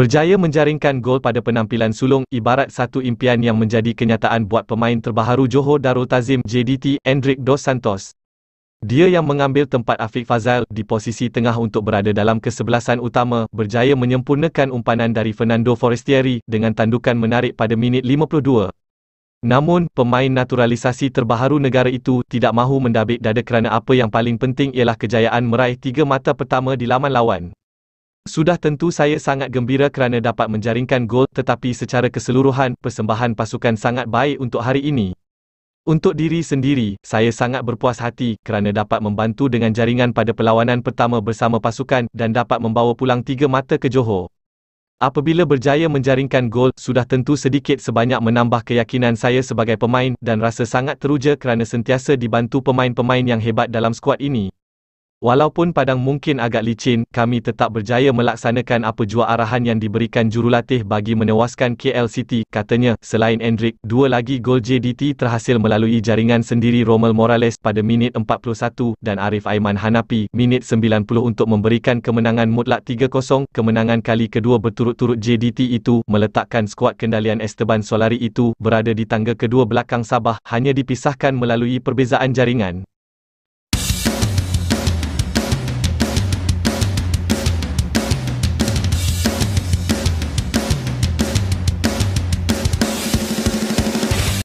berjaya menjaringkan gol pada penampilan sulung ibarat satu impian yang menjadi kenyataan buat pemain terbaru Johor Darul Tazim JDT Hendrik Dos Santos. Dia yang mengambil tempat Afiq Fazal di posisi tengah untuk berada dalam kesebelasan utama berjaya menyempurnakan umpanan dari Fernando Forestieri dengan tandukan menarik pada minit 52. Namun, pemain naturalisasi terbaru negara itu tidak mahu mendabik dada kerana apa yang paling penting ialah kejayaan meraih tiga mata pertama di laman lawan. Sudah tentu saya sangat gembira kerana dapat menjaringkan gol tetapi secara keseluruhan, persembahan pasukan sangat baik untuk hari ini. Untuk diri sendiri, saya sangat berpuas hati kerana dapat membantu dengan jaringan pada perlawanan pertama bersama pasukan dan dapat membawa pulang tiga mata ke Johor. Apabila berjaya menjaringkan gol, sudah tentu sedikit sebanyak menambah keyakinan saya sebagai pemain dan rasa sangat teruja kerana sentiasa dibantu pemain-pemain yang hebat dalam skuad ini. Walaupun padang mungkin agak licin, kami tetap berjaya melaksanakan apa jua arahan yang diberikan jurulatih bagi menewaskan KL City, katanya. Selain Endrick, dua lagi gol JDT terhasil melalui jaringan sendiri Romel Morales pada minit 41 dan Arif Aiman Hanapi, minit 90 untuk memberikan kemenangan mutlak 3-0. Kemenangan kali kedua berturut-turut JDT itu meletakkan skuad kendalian Esteban Solari itu berada di tangga kedua belakang Sabah, hanya dipisahkan melalui perbezaan jaringan.